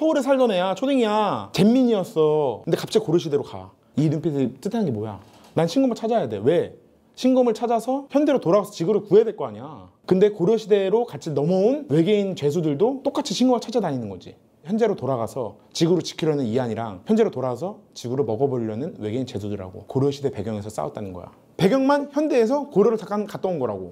서울에 살던 애야 초딩이야 잼민이었어 근데 갑자기 고르시대로 가 이 눈빛이 뜻하는 게 뭐야 난 신검을 찾아야 돼 왜? 신검을 찾아서 현대로 돌아가서 지구를 구해야 될 거 아니야 근데 고려시대로 같이 넘어온 외계인 죄수들도 똑같이 신검을 찾아다니는 거지 현재로 돌아가서 지구를 지키려는 이안이랑 현재로 돌아와서 지구를 먹어보려는 외계인 제주들하고 고려시대 배경에서 싸웠다는 거야 배경만 현대에서 고려를 잠깐 갔다 온 거라고